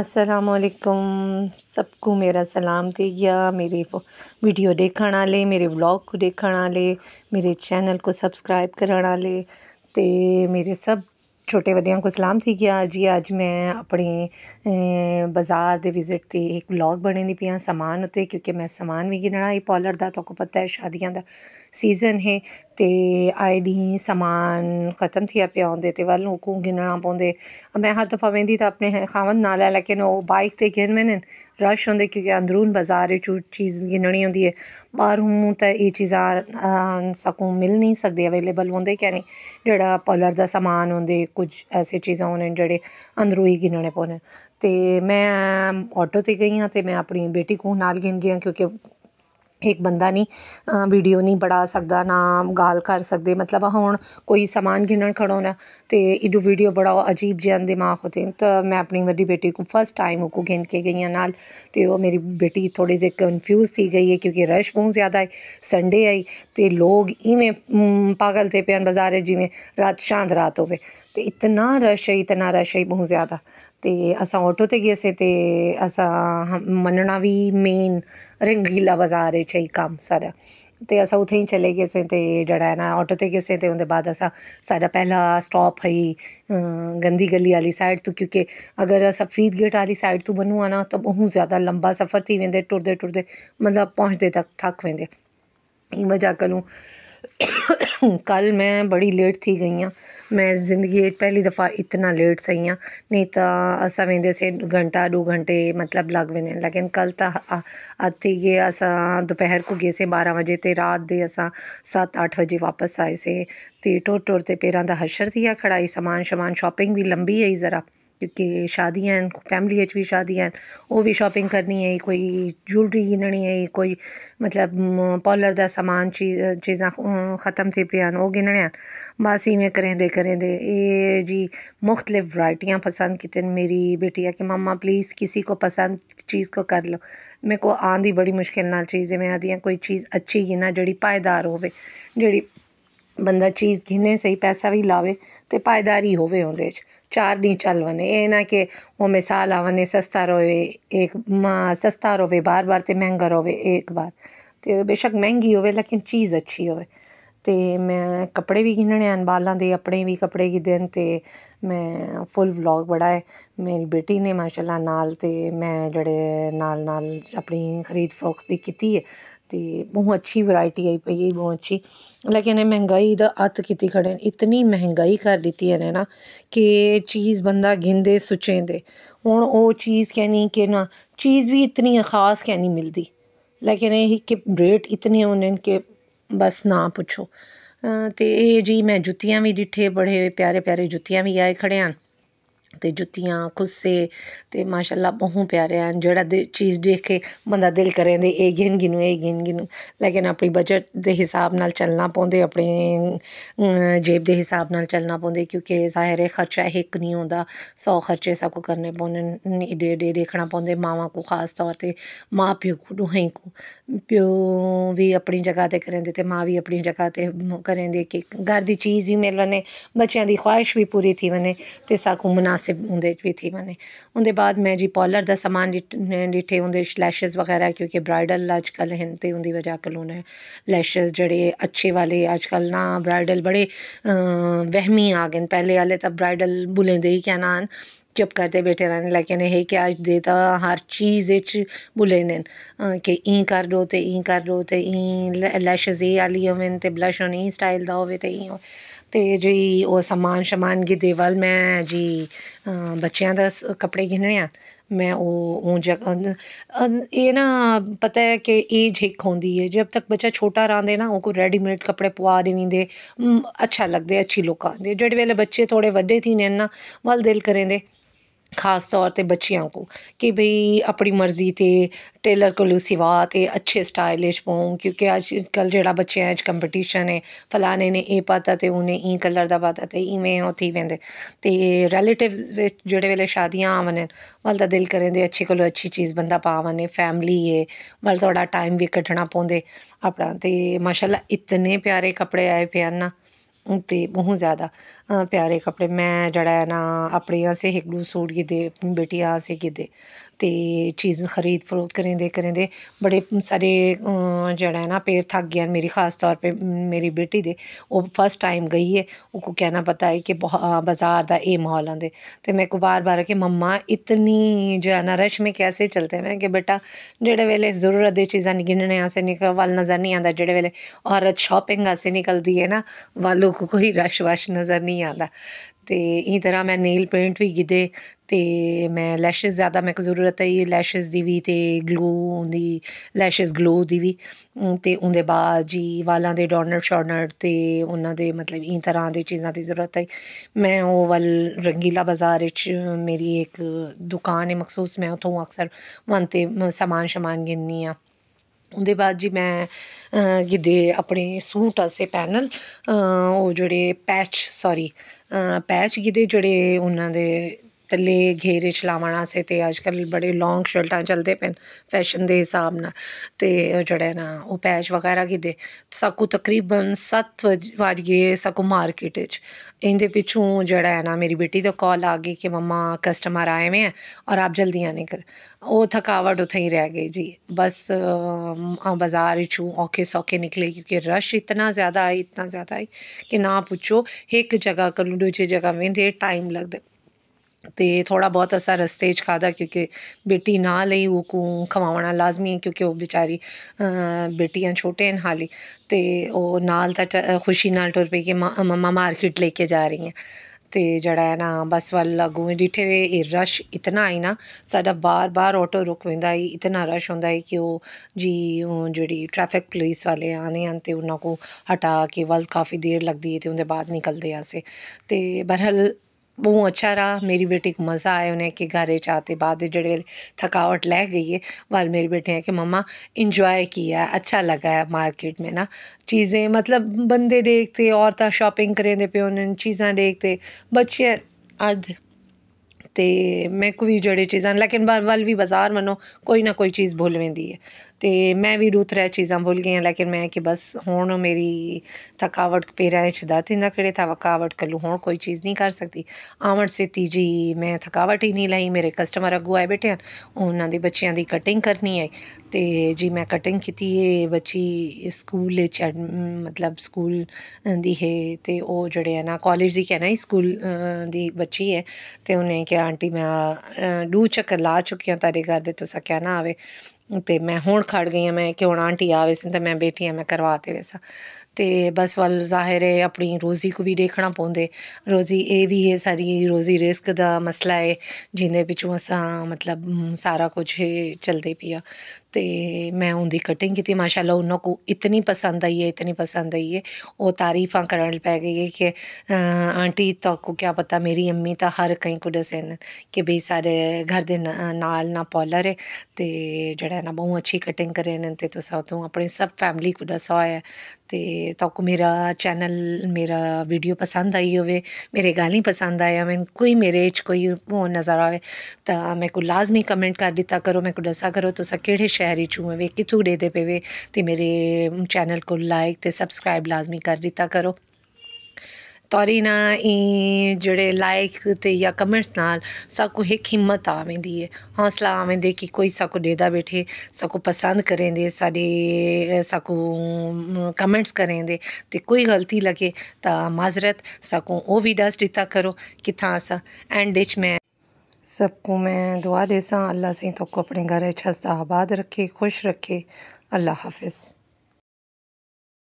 ਅਸਲਾਮੁਅਲੈਕਮ ਸਭ ਨੂੰ ਮੇਰਾ ਸਲਾਮ ਤੇ ਗਿਆ ਮੇਰੇ ਵੀਡੀਓ ਦੇਖਣ ਵਾਲੇ ਮੇਰੇ ਵਲੌਗ ਨੂੰ ਦੇਖਣ ਵਾਲੇ ਮੇਰੇ ਚੈਨਲ ਨੂੰ ਸਬਸਕ੍ਰਾਈਬ ਕਰਨ ਵਾਲੇ ਤੇ ਮੇਰੇ ਸਭ ਛੋਟੇ ਵੱਡਿਆਂ ਕੋ ਸਲਾਮ ਸੀ ਗਿਆ ਜੀ ਅੱਜ ਮੈਂ ਆਪਣੇ ਬਾਜ਼ਾਰ ਦੇ ਵਿਜ਼ਿਟ ਤੇ ਇੱਕ ਵਲੌਗ ਬਣੇ ਦੀ ਪਿਆ ਸਮਾਨ ਉਤੇ ਕਿਉਂਕਿ ਮੈਂ ਸਮਾਨ ਵੀ ਗਿਣਣਾ ਇਹ ਪਾਲਰ ਦਾ ਤੁਹਾਨੂੰ ਪਤਾ ਹੈ ਸ਼ਾਦੀਆਂ ਦਾ ਸੀਜ਼ਨ ਹੈ ਤੇ ਆਈਡੀ ਸਮਾਨ ਖਤਮ ਥਿਆ ਪਿਆ ਹੁੰਦੇ ਤੇ ਵੱਲੋਂ ਕੋ ਗਿਣਣਾ ਪਉਂਦੇ ਮੈਂ ਹਰ ਦਫਾ ਵੇਂਦੀ ਤਾਂ ਆਪਣੇ ਖਾਵੰਦ ਨਾਲ ਹੈ ਲੇਕਿਨ ਉਹ ਬਾਈਕ ਤੇ ਗਿਣ ਮੈਨ ਰਸ਼ ਹੁੰਦੇ ਕਿਉਂਕਿ ਅੰਦਰੂਨ ਬਾਜ਼ਾਰ ਵਿੱਚ ਚੀਜ਼ ਗਿਣਣੀ ਹੁੰਦੀ ਹੈ ਬਾਹਰੋਂ ਤਾਂ ਇਹ ਚੀਜ਼ਾਂ ਸਕੂ ਮਿਲ ਨਹੀਂ ਸਕਦੇ ਅਵੇਲੇਬਲ ਹੁੰਦੇ ਕਿ ਨਹੀਂ ਜਿਹੜਾ ਪਾਲਰ ਦਾ ਸਮਾਨ ਹੁੰਦੇ ਕੁਝ ਐਸੇ ਚੀਜ਼ਾਂ ਹੋਣ ਜਿਹੜੇ ਅੰਦਰੋਂ ਹੀ ਗਿਣਨੇ ਪਉਣ ਤੇ ਮੈਂ ਆਟੋ ਤੇ ਗਈ ਹਾਂ ਤੇ ਮੈਂ ਆਪਣੀ ਬੇਟੀ ਨੂੰ ਨਾਲ ਗਿਣ ਗਈ ਕਿਉਂਕਿ ਇੱਕ ਬੰਦਾ ਨਹੀਂ ਵੀਡੀਓ ਨਹੀਂ ਬੜਾ ਸਕਦਾ ਨਾ ਗਾਲ ਕਰ ਸਕਦੇ ਮਤਲਬ ਹੁਣ ਕੋਈ ਸਮਾਨ ਘਿਨਣ ਖੜੋ ਨਾ ਤੇ ਇਹਦੂ ਵੀਡੀਓ ਬੜਾ ਅਜੀਬ ਜਿਹਾ ਦਿਮਾਗ ਹੋਤੇ ਤਾਂ ਮੈਂ ਆਪਣੀ ਵੱਡੀ ਬੇਟੀ ਨੂੰ ਫਸਟ ਟਾਈਮ ਉਹ ਕੋ ਗਿਣ ਕੇ ਗਈਆਂ ਨਾਲ ਤੇ ਉਹ ਮੇਰੀ ਬੇਟੀ ਥੋੜੀ ਜਿਹੀ ਕਨਫਿਊਜ਼ ਸੀ ਗਈ ਹੈ ਕਿਉਂਕਿ ਰਸ਼ ਬਹੁਤ ਜ਼ਿਆਦਾ ਹੈ ਸੰਡੇ ਆਈ ਤੇ ਲੋਕ ਇਵੇਂ ਪਾਗਲ ਤੇ ਪਿਆਨ ਬਾਜ਼ਾਰੇ ਜਿਵੇਂ ਰਾਤ ਸ਼ਾਂਤ ਰਾਤ ਹੋਵੇ ਤੇ ਇਤਨਾ ਰਸ਼ ਹੈ ਇਤਨਾ ਰਸ਼ ਹੈ ਬਹੁਤ ਜ਼ਿਆਦਾ ਤੇ ਅਸਾਂ ਆਟੋ ਤੇ ਗਏ ਸੀ ਤੇ ਅਸਾਂ ਮੰਨਣਾ ਵੀ ਮੇਨ ਰੰਗੀਲਾ ਬਾਜ਼ਾਰ ਹੈ ਚਾਹੀ ਕੰਮ ਸਾਰਾ ਤੇ ਅਸਾਂ ਉਥੇ ਹੀ ਚਲੇ ਗਏ ਸੀ ਤੇ ਜੜਾ ਨਾ ਆਟੋ ਤੇ ਗਏ ਸੀ ਤੇ ਉਹਦੇ ਬਾਅਦ ਅਸਾਂ ਸਾਡਾ ਪਹਿਲਾ ਸਟਾਪ ਹੈ ਗੰਦੀ ਗਲੀ ਵਾਲੀ ਸਾਈਡ ਤੋਂ ਕਿਉਂਕਿ ਅਗਰ ਅਸਾਂ ਫਰੀਦ ਗੇਟ ਵਾਲੀ ਸਾਈਡ ਤੋਂ ਬਨੂ ਆਣਾ ਤਾਂ ਬਹੁਤ ਜ਼ਿਆਦਾ ਲੰਬਾ ਸਫ਼ਰ ਥੀ ਵੇਂਦੇ ਟੁਰਦੇ ਟੁਰਦੇ ਮਤਲਬ ਪਹੁੰਚਦੇ ਤੱਕ ਥੱਕ ਵੇਂਦੇ ਹੀ ਮਜਾ ਕਰੂੰ कल मैं बड़ी लेट थी गई आं मैं ज़िंदगी च पैह्ली दफ़ा इतना लेट थी आं नेईं त असां वेंदासीं घंटा ॾू घंटे मतिलबु लॻि वञनि लेकिन कल त अती गे असां दोपहर को गेसीं ॿारहं बजे ते राति दे असां सत अठ बजे वापसि आएसीं ते टुर टुर ते पेरां त हशर थी विया खड़ा ई सामान शमान शॉपिंग बि लंबी हुई ज़रा क्योंकि शादी हैन फैमिली भी बी शादी हैन ओह् बी शापिंग करनी है कोई ज्वैलरी गिननी है कोई मतलब पॉलर अं, का समान चीज चीज़ा अं, खत्म थी पिया न गिनने बस इ'यां करेंदे करेंदे ये जी मुख्तलिफ वैरायटियां पसंद कीते न मेरी बिटिया कि मम्मा प्लीज किसी को पसंद चीज को कर लो मेरे को आंदी बड़ी मुश्किल नाल चीज ऐ आदि आखदी कोई चीज अच्छी गिना जेह्ड़ी पाएदार हो जड़ी ਬੰਦਾ ਚੀਜ਼ ਕਿੰਨੇ ਸਹੀ ਪੈਸਾ ਵੀ ਲਾਵੇ ਤੇ ਪਾਇਦਾਰੀ ਹੋਵੇ ਉਹਦੇ 'ਚ ਚਾਰ ਨਹੀਂ ਚੱਲ ਇਹ ਨਾ ਕਿ ਉਹ ਮਿਸਾਲ ਆਵਨੇ ਸਸਤਾ ਰੋਵੇ ਇੱਕ ਸਸਤਾ ਰੋਵੇ ਬਾਰ-ਬਾਰ ਤੇ ਮਹਿੰਗਾ ਰੋਵੇ ਇੱਕ ਵਾਰ ਤੇ ਬੇਸ਼ੱਕ ਮਹਿੰਗੀ ਹੋਵੇ ਲੇਕਿਨ ਚੀਜ਼ ਅੱਛੀ ਹੋਵੇ ਤੇ ਮੈਂ ਕੱਪੜੇ ਵੀ ਗਿਣਨੇ ਹਨ ਬਾਲਾਂ ਦੇ ਆਪਣੇ ਵੀ ਕੱਪੜੇ ਗਿਦਨ ਤੇ ਮੈਂ ਫੁੱਲ ਵਲੌਗ ਬਣਾਏ ਮੇਰੀ ਬੇਟੀ ਨੇ ਮਾਸ਼ਾਅੱਲਾ ਨਾਲ ਤੇ ਮੈਂ ਜਿਹੜੇ ਨਾਲ ਨਾਲ ਆਪਣੀ ਖਰੀਦ ਫਰੋਖਤ ਵੀ ਕੀਤੀ ਹੈ ਤੇ ਬਹੁਤ ਅੱਛੀ ਵੈਰਾਈਟੀ ਆਈ ਪਈ ਹੈ ਬਹੁਤ ਅੱਛੀ ਲੇਕਿਨ ਇਹ ਮਹਿੰਗਾਈ ਦਾ ਅੱਤ ਕੀਤੀ ਖੜੇ ਇਤਨੀ ਮਹਿੰਗਾਈ ਕਰ ਦਿੱਤੀ ਹੈ ਨਾ ਕਿ ਚੀਜ਼ ਬੰਦਾ ਗਿੰਦੇ ਸੁਚੇਂਦੇ ਹੁਣ ਉਹ ਚੀਜ਼ ਕਹਿੰਦੀ ਕਿ ਨਾ ਚੀਜ਼ ਵੀ ਇਤਨੀ ਖਾਸ ਕਹਿਨੀ ਮਿਲਦੀ ਲੇਕਿਨ ਇਹ ਕਿ ਰੇਟ ਇਤਨੇ ਉਹਨਾਂ ਕਿ ਬਸ ਨਾ ਪੁੱਛੋ ਤੇ ਇਹ ਜੀ ਮੈਂ ਜੁੱਤੀਆਂ ਵੀ ਡਿੱਠੇ ਬੜੇ ਪਿਆਰੇ ਪਿਆਰੇ ਜੁੱਤੀਆਂ ਵੀ ਆਏ ਖੜੇ ਆਂ ते जुत्तियां खुस्से ते माशाल्लाह बहुत प्यारे हैन जेह्ड़ा चीज दिक्ख के बंदा दिल करै ते एह् घिन घिनू एह् घिन घिनू लेकिन अपनी बजट दे हिसाब नाल चलना पौंदे अपने अं, जेब दे हिसाब नाल चलना पौंदे क्योंकि जाहिर ऐ खर्चा इक निं होंदा सौ खर्चे सबको करने पौने न एड्डे एड्डे दिक्खना पौंदे मावां को खास तौर ते मां प्यो को नुहाएं को प्यो बी अपनी जगह् ते करै दे ते मां बी अपनी जगह् ते करै दे कि घर दी चीज बी मिली वञे बच्चेआं दी ख्वाहिश बि पूरी थी वञे ते साकू मुनासिब उं'दे भी थी वञे उं'दे बाद में जी पॉलर का समान ॾिठे उं'दे लैशेज वगैरा क्योंकि ब्राइडल अज्जकल हिन ते उं'दी बजह कोला उ'नें लैशेस जेह्ड़े अच्छे वाले अज्जकल ना ब्राइडल बड़े वहमी आ गए न पैह्ले आह्ले ब्राइडल बुलेंदे ई केह् नांऽ चुप करते बैठे रहने लेकिन एह् कि अज्ज दे हर चीज भुले बुले कि ई कर लो ते ईं कर लो ते ईं लैशेस एह् आह्ली होङन ते ब्लश हून स्टाइल का होवे ते ईं ਤੇ ਜੀ ਉਹ ਸਮਾਨ ਸ਼ਮਾਨ ਕੀ ਦੇਵਲ ਮੈਂ ਜੀ ਬੱਚਿਆਂ ਦਾ ਕੱਪੜੇ ਗਿਨਣੇ ਆ ਮੈਂ ਉਹ ਉਹ ਜਗ੍ਹਾ ਇਹ ਨਾ ਪਤਾ ਹੈ ਕਿ ਏਜ ਇੱਕ ਹੁੰਦੀ ਹੈ ਜਦ ਤੱਕ ਬੱਚਾ ਛੋਟਾ ਰਹਿੰਦੇ ਨਾ ਉਹ ਕੋ ਰੈਡੀਮੇਡ ਕੱਪੜੇ ਪਵਾ ਦੇ ਨਹੀਂ ਦੇ ਅੱਛਾ ਲੱਗਦੇ ਅੱਛੀ ਲੋਕਾਂ ਦੇ ਜਿਹੜੇ ਵੇਲੇ ਬੱਚੇ ਥੋੜੇ ਵੱਡੇ ਥੀ ਨੇ ਨਾ ਵੱਲ ਦਿਲ ਕਰੇਂਦੇ ख़ास तौर ते बच्चियां को कि भाई अपनी मर्जी ते टेलर कोलूं सिवा ते अच्छे स्टाइलिश पौन क्योंकि अज्जकल जेह्ड़ा बच्चेआं च कंपीटीशन ऐ फलाने ने एह् पाए दा ते उ'नें ई कलर दा पाए दा ते इ'यां ओह् थी वेंदे ते रिलेटिव जेह्ड़े बेल्लै शादियां आवै मतलब दिल करै ते अच्छे कोला अच्छी चीज बंदा पावै फैमली ऐ मतलब थोह्ड़ा टाइम बी कड्ढना पौंदे अपना ते माशाल्लाह इतने प्यारे कपड़े आए दे न ਤੇ ਬਹੁਤ ਜ਼ਿਆਦਾ ਪਿਆਰੇ ਕੱਪੜੇ ਮੈਂ ਜੜਾ ਨਾ ਆਪਣੀਆਂ ਸੇ ਇੱਕ ਦੂ ਸੂਟ ਕੀਤੇ ਆਪਣੀ ਬੇਟੀਆਂ ਸੇ ਕੀਤੇ ਤੇ ਚੀਜ਼ ਖਰੀਦ ਫਰੋਦ ਕਰਿੰਦੇ ਕਰਿੰਦੇ ਬੜੇ ਸਾਰੇ ਜਿਹੜਾ ਹੈ ਨਾ ਪੇਰ ਥੱਕ ਗਿਆ ਮੇਰੀ ਖਾਸ ਤੌਰ ਤੇ ਮੇਰੀ ਬੇਟੀ ਦੇ ਉਹ ਫਸਟ ਟਾਈਮ ਗਈ ਹੈ ਉਹ ਕੋ ਕਹਿਣਾ ਪਤਾ ਹੈ ਕਿ ਬਾਜ਼ਾਰ ਦਾ ਇਹ ਮਾਹੌਲ ਹੁੰਦੇ ਤੇ ਮੈਂ ਕੋ ਬਾਰ ਬਾਰ ਕਿ ਮੰਮਾ ਇਤਨੀ ਜੋ ਹੈ ਨਾ ਰਸ਼ ਮੇ ਕੈਸੇ ਚਲਤੇ ਮੈਂ ਕਿ ਬੇਟਾ ਜਿਹੜੇ ਵੇਲੇ ਜ਼ਰੂਰਤ ਦੇ ਚੀਜ਼ਾਂ ਨਹੀਂ ਗਿਣਨੇ ਆਸੇ ਨਿਕਲ ਵੱਲ ਨਜ਼ਰ ਨਹੀਂ ਆਂਦਾ ਜਿਹੜੇ ਵੇਲੇ ਔਰਤ ਸ਼ਾਪਿੰਗ ਆਸੇ ਨਿਕਲਦੀ ਹੈ ਨਾ ਵੱਲੋਂ ਕੋਈ ਰਸ਼ ਵਸ਼ ਨਜ਼ਰ ਨਹੀਂ ਆਂਦਾ ਤੇ ਇਹੀ ਤਰ੍ਹਾਂ ਮੈਂ ਨੇਲ ਪੇਂਟ ਵੀ ਕੀਤੇ ਤੇ ਮੈਂ ਲੈਸ਼ਸ ਜ਼ਿਆਦਾ ਮੈਨੂੰ ਜ਼ਰੂਰਤ ਹੈ ਇਹ ਲੈਸ਼ਸ ਦੀ ਵੀ ਤੇ ਗਲੂ ਦੀ ਲੈਸ਼ਸ ਗਲੂ ਦੀ ਵੀ ਤੇ ਉਹਦੇ ਬਾਅਦ ਜੀ ਵਾਲਾਂ ਦੇ ਡੋਨਰ ਸ਼ਾਰਨਰ ਤੇ ਉਹਨਾਂ ਦੇ ਮਤਲਬ ਇਹੀ ਤਰ੍ਹਾਂ ਦੇ ਚੀਜ਼ਾਂ ਦੀ ਜ਼ਰੂਰਤ ਹੈ ਮੈਂ ਉਹ ਵਲ ਰੰਗੀਲਾ ਬਾਜ਼ਾਰ ਵਿੱਚ ਮੇਰੀ ਇੱਕ ਦੁਕਾਨ ਹੈ ਮਖਸੂਸ ਮੈਂ ਉਥੋਂ ਅਕਸਰ ਮਨ ਸਮਾਨ ਸ਼ਮਾਨ ਗਿੰਨੀ ਆ ਉਹਦੇ ਬਾਅਦ ਜੀ ਮੈਂ ਗਿੱਦੇ ਆਪਣੇ ਸੂਟ ਅਸੇ ਪੈਨਲ ਉਹ ਜਿਹੜੇ ਪੈਚ ਸੌਰੀ ਪੈਚ ਕਿਤੇ ਜਿਹੜੇ ਉਹਨਾਂ ਦੇ ਪਤਲੇ ਘੇਰੇ ਚਲਾਵਣਾ ਸੇ ਤੇ ਅਤੇ ਅੱਜ ਬੜੇ ਲੌਂਗ ਸ਼ਰਟਾਂ ਚਲਦੇ ਪੈਨ ਫੈਸ਼ਨ ਦੇ ਹਿਸਾਬ ਨਾਲ ਤੇ ਜਿਹੜਾ ਨਾ ਉਹ ਪੈਚ ਵਗੈਰਾ ਕੀ ਦੇ ਸਾਕੂ ਤਕਰੀਬਨ 7 ਵੱਜ ਗਏ ਸਾਕੂ ਮਾਰਕੀਟ 'ਚ ਇਹਦੇ ਪਿੱਛੋਂ ਜਿਹੜਾ ਹੈ ਨਾ ਮੇਰੀ ਬੇਟੀ ਦਾ ਕਾਲ ਆ ਗਈ ਕਿ ਮੰਮਾ ਕਸਟਮਰ ਆਏ ਵੇ ਔਰ ਆਪ ਜਲਦੀ ਆਨੇ ਕਰ ਉਹ ਥਕਾਵਟ ਉਥੇ ਹੀ ਰਹਿ ਗਈ ਜੀ ਬਸ ਬਾਜ਼ਾਰ 'ਚੋਂ ਔਕੇ ਸੋਕੇ ਨਿਕਲੇ ਕਿਉਂਕਿ ਰਸ਼ ਇਤਨਾ ਜ਼ਿਆਦਾ ਆਈ ਇਤਨਾ ਜ਼ਿਆਦਾ ਆਈ ਕਿ ਨਾ ਪੁੱਛੋ ਇੱਕ ਜਗ੍ਹਾ ਕੋਲੋਂ ਦੂਜੀ ਜਗ੍ਹਾ ਵੇਂਦੇ ਟਾਈਮ ਲੱਗਦਾ ਤੇ ਥੋੜਾ ਬਹੁਤ ਅਸਾ ਰਸਤੇ 'ਚ ਖਾਦਾ ਕਿਉਂਕਿ ਬੇਟੀ ਨਾ ਲਈ ਉਹ ਕੋ ਖਵਾਉਣਾ ਲਾਜ਼ਮੀ ਹੈ ਕਿਉਂਕਿ ਉਹ ਵਿਚਾਰੀ ਬੇਟੀਆਂ ਛੋਟੇ ਹਨ ਹਾਲੀ ਤੇ ਉਹ ਨਾਲ ਤਾਂ ਖੁਸ਼ੀ ਨਾਲ ਟੁਰ ਪਈ ਕਿ ਮਮਾ ਮਾਰਕੀਟ ਲੈ ਕੇ ਜਾ ਰਹੀ ਹੈ ਤੇ ਜੜਾ ਹੈ ਨਾ ਬਸ ਵੱਲ ਲਗੂ ਡਿਠੇ ਇਹ ਰਸ਼ ਇਤਨਾ ਆਈ ਨਾ ਸਾਡਾ ਬਾਰ-ਬਾਰ ਆਟੋ ਰੁਕ ਵਿੰਦਾ ਹੀ ਇਤਨਾ ਰਸ਼ ਹੁੰਦਾ ਹੈ ਕਿ ਉਹ ਜੀ ਜਿਹੜੀ ਟ੍ਰੈਫਿਕ ਪੁਲਿਸ ਵਾਲੇ ਆਨੇ ਹਨ ਤੇ ਉਹਨਾਂ ਕੋ ਹਟਾ ਕੇ ਵੱਲ ਕਾਫੀ ਦੇਰ ਲੱਗਦੀ ਹੈ ਤੇ ਉਹਦੇ ਬਾਅਦ ਨਿਕਲਦੇ ਆਸੇ ਤੇ ਬਰਹਲ ਉਹ ਅੱਛਾ ਰਹਾ ਮੇਰੀ ਬੇਟੀ ਨੂੰ ਮਜ਼ਾ ਆਇਆ ਉਹਨੇ ਕਿ ਘਰੇ ਚਾਤੇ ਬਾਅਦ ਜਿਹੜੇ ਥਕਾਵਟ ਲੈ ਗਈ ਹੈ ਵਾਲ ਮੇਰੀ ਬੇਟੀ ਹੈ ਕਿ ਮਮਾ ਇੰਜੋਏ ਕੀਆ ਅੱਛਾ ਲੱਗਾ ਹੈ ਮਾਰਕੀਟ ਮੇ ਨਾ ਚੀਜ਼ੇ ਮਤਲਬ ਬੰਦੇ ਦੇਖਤੇ ਔਰਤਾਂ ਸ਼ਾਪਿੰਗ ਕਰਦੇ ਪਏ ਉਹਨਾਂ ਚੀਜ਼ਾਂ ਦੇਖਤੇ ਬੱਚੇ ਅੱਜ ਤੇ ਮੈਂ ਕੋਈ ਜੜੇ ਚੀਜ਼ਾਂ ਲੇਕਿਨ ਬਾਰ ਵਾਲ ਵੀ ਬਾਜ਼ਾਰ ਮਨੋ ਕੋਈ ਨਾ ਕੋਈ ਚੀਜ਼ ਭੁੱਲ ਵੈਂਦੀ ਹੈ ਤੇ ਵੀ भी दो ਚੀਜ਼ਾਂ चीज़ां ਗਈਆਂ ਲੇਕਿਨ ਮੈਂ ਕਿ ਬਸ ਹੁਣ ਮੇਰੀ ਥਕਾਵਟ मेरी थकावट पैरां च ਨਾ ਕਿਹੜੇ ਥਕਾਵਟ थकावट कल्लू ਹੁਣ ਕੋਈ ਚੀਜ਼ ਨਹੀਂ ਕਰ ਸਕਦੀ आवण ਸੇ ਤੀਜੀ ਮੈਂ ਥਕਾਵਟ ਹੀ ਨਹੀਂ ਲਈ ਮੇਰੇ ਕਸਟਮਰ ਅੱਗੋਂ ਆਏ ਬੈਠੇ ਹਨ ਉਹਨਾਂ ਦੇ ਬੱਚਿਆਂ ਦੀ ਕਟਿੰਗ ਕਰਨੀ ਹੈ ਤੇ ਜੀ ਮੈਂ ਕਟਿੰਗ ਕੀਤੀ ਹੈ ਬੱਚੀ ਸਕੂਲ ਵਿੱਚ ਮਤਲਬ ਸਕੂਲ ਦੀ ਹੈ ਤੇ ਉਹ ਜਿਹੜੇ ਹੈ ਨਾ ਕਾਲਜ ਦੀ ਕਹਿਣਾ ਸਕੂਲ ਦੀ ਬੱਚੀ ਹੈ ਤੇ ਉਹਨੇ ਕਿ ਆਂਟੀ ਮੈਂ ਦੂ ਚੱਕਰ ਲਾ ਚੁੱਕੀ ਹਾਂ ਤੁਹਾਡੇ ਘਰ ਦੇ ਤੁਸੀਂ ਕਹਿਣਾ ਆਵੇ ਤੇ ਮੈਂ ਹੁਣ ਖੜ ਗਈ ਆ ਮੈਂ ਕਿਉਂ ਨਾ ਆਂਟੀ ਆਵੇ ਸੀ ਤੇ ਮੈਂ ਬੈਠੀ ਆ ਮੈਂ ਕਰਵਾਤੇ ਵੈਸਾ ਤੇ ਬਸ ਵੱਲ ਜ਼ਾਹਿਰ ਹੈ ਆਪਣੀ ਰੋਜ਼ੀ ਕੋ ਵੀ ਦੇਖਣਾ ਪਉਂਦੇ ਰੋਜ਼ੀ ਇਹ ਵੀ ਹੈ ਸਾਰੀ ਰੋਜ਼ੀ ਰਿਸਕ ਦਾ ਮਸਲਾ ਹੈ ਜਿੰਦੇ ਵਿੱਚੋਂ ਅਸਾਂ ਮਤਲਬ ਸਾਰਾ ਕੁਝ ਚਲਦੇ ਪਿਆ ਤੇ ਮੈਂ ਉਹਦੀ ਕਟਿੰਗ ਕੀਤੀ ਮਾਸ਼ਾਅੱਲਾ ਉਹਨਾਂ ਨੂੰ ਇਤਨੀ ਪਸੰਦ ਆਈ ਹੈ ਇਤਨੀ ਪਸੰਦ ਆਈ ਹੈ ਉਹ ਤਾਰੀਫਾਂ ਕਰਨ ਲੱਗ ਗਈ ਹੈ ਕਿ ਆਂਟੀ ਤੱਕ ਕੀ ਪਤਾ ਮੇਰੀ ਅੰਮੀ ਤਾਂ ਹਰ ਕਈ ਕੋ ਦਸਨ ਕਿ ਬਈ ਸਾਰੇ ਘਰ ਦੇ ਨਾਲ ਨਾ ਪੋਲਰ ਹੈ ਤੇ ਜਿਹੜਾ ਨਾ ਬਹੁਤ ਅੱਛੀ ਕਟਿੰਗ ਕਰੇ ਨੇ ਤੇ ਤੁਸੀਂ ਤੋਂ ਆਪਣੀ ਸਭ ਫੈਮਿਲੀ ਕੋ ਦਸਾਇਆ ਤੇ ਤੇ ਤੁਹਾਨੂੰ ਮੇਰਾ ਚੈਨਲ ਮੇਰਾ ਵੀਡੀਓ ਪਸੰਦ ਆਈ ਹੋਵੇ ਮੇਰੇ ਗਾਲੀ ਪਸੰਦ ਆਇਆ ਮੈਨੂੰ ਕੋਈ ਮੇਰੇ 'ਚ ਕੋਈ ਉਹ ਨਜ਼ਰ ਆਵੇ ਤਾਂ ਮੈਂ ਕੋ ਲਾਜ਼ਮੀ ਕਮੈਂਟ ਕਰ ਦਿੱਤਾ ਕਰੋ ਮੈਂ ਕੋ ਦੱਸਾ ਕਰੋ ਤੁਸੀਂ ਕਿਹੜੇ ਸ਼ਹਿਰ 'ਚ ਹੋਵੇ ਕਿਥੋਂ ਦੇ ਦੇ ਪਵੇ ਤੇ ਮੇਰੇ ਚੈਨਲ ਕੋ ਲਾਈਕ ਤੇ ਸਬਸਕ੍ਰਾਈਬ ਲਾਜ਼ਮੀ ਕਰ ਦਿੱਤਾ ਕਰੋ ਤਾਰੀਨਾ ਇਹ ਜਿਹੜੇ ਲਾਈਕ ਤੇ ਜਾਂ ਕਮੈਂਟਸ ਨਾਲ ਸਾਕੋ ਇੱਕ ਹਿੰਮਤ ਆਵੇਂਦੀ ਹੈ ਹੌਸਲਾ ਆਵੇਂਦੇ ਕਿ ਕੋਈ ਸਾਕੋ ਦੇਦਾ ਬੈਠੇ ਸਾਕੋ ਪਸੰਦ ਕਰੇਂਦੇ ਸਾਡੇ ਸਾਕੋ ਕਮੈਂਟਸ ਕਰੇਂਦੇ ਤੇ ਕੋਈ ਗਲਤੀ ਲਗੇ ਤਾਂ ਮਾਜ਼ਰਤ ਸਾਕੋ ਉਹ ਵੀ ਦੱਸ ਦਿੱਤਾ ਕਰੋ ਕਿਥਾਂ ਸਾ ਐਂਡ ਵਿੱਚ ਮੈਂ ਸਭ ਕੋ ਮੈਂ ਦੁਆ ਦੇਸਾਂ ਅੱਲਾ तो को ਆਪਣੇ ਘਰੇ ਛਸਤਾ ਆਬਾਦ ਰੱਖੇ ਖੁਸ਼ ਰੱਖੇ ਅੱਲਾ ਹਾਫਿਜ਼